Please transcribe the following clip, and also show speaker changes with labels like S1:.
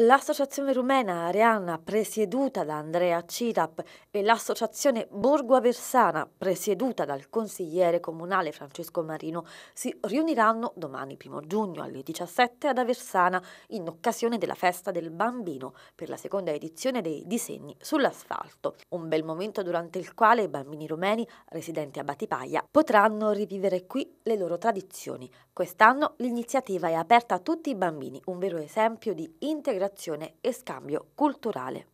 S1: L'associazione rumena Arianna, presieduta da Andrea Cirap, e l'associazione Borgo Aversana, presieduta dal consigliere comunale Francesco Marino, si riuniranno domani 1 giugno alle 17 ad Aversana in occasione della festa del bambino per la seconda edizione dei disegni sull'asfalto, un bel momento durante il quale i bambini rumeni residenti a Batipaglia potranno rivivere qui le loro tradizioni. Quest'anno l'iniziativa è aperta a tutti i bambini, un vero esempio di integrazione cooperazione e scambio culturale.